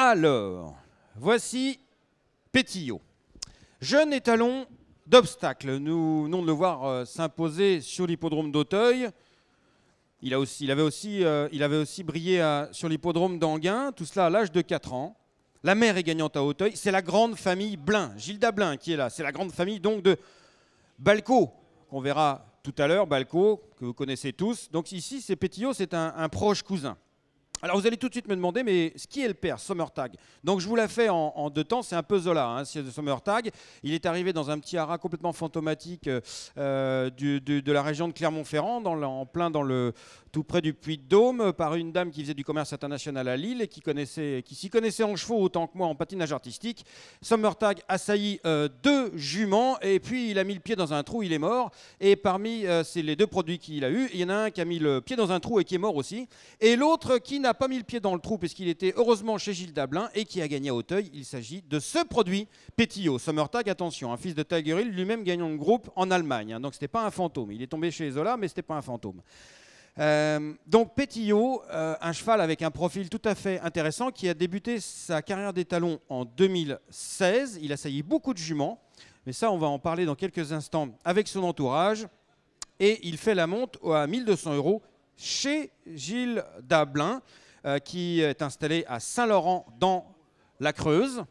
Alors, voici Pétillot. Jeune étalon d'obstacle, Nous venons de le voir euh, s'imposer sur l'hippodrome d'Auteuil. Il, a aussi, il, avait aussi, euh, il, avait aussi, brillé sur l'hippodrome d'Anguin, tout cela à l'âge de 4 ans. La mère est gagnante à Auteuil. C'est la grande famille Blin, Gilda Blin qui est là. C'est la grande famille donc de Balco, qu'on verra tout à l'heure, Balco, que vous connaissez tous. Donc ici, c'est Pétillot, c'est un proche cousin. Alors vous allez tout de suite me demander, mais qui est le père Sommertag Donc je vous la fais en, deux temps, c'est un peu Zola, hein, c'est Sommertag. Il est arrivé dans un petit haras complètement fantomatique euh, euh, du, de la région de Clermont-Ferrand, en plein dans le, tout près du Puy de Dôme, par une dame qui faisait du commerce international à Lille et qui, connaissait, qui s'y connaissait en chevaux autant que moi en patinage artistique. Sommertag assaillit euh, deux juments et puis il a mis le pied dans un trou, il est mort. Et parmi euh, c'est les deux produits qu'il a eu, il y en a un qui a mis le pied dans un trou et qui est mort aussi, et l'autre qui n'a n'a pas mis le pied dans le trou qu'il était heureusement chez Gilles Dablin et qui a gagné à Auteuil. Il s'agit de ce produit, Petitio Summertag. attention, un hein, fils de Tiger Hill, lui-même gagnant de groupe en Allemagne. Hein. donc c'était pas un fantôme. Il est tombé chez Zola, mais c'était pas un fantôme. Euh, donc Petillo, euh, un cheval avec un profil tout à fait intéressant qui a débuté sa carrière d'étalon en 2016. Il a sailli beaucoup de juments, mais ça on va en parler dans quelques instants avec son entourage. Et il fait la monte à 1200 euros chez Gilles Dablin. Euh, qui est installé à Saint-Laurent dans la Creuse.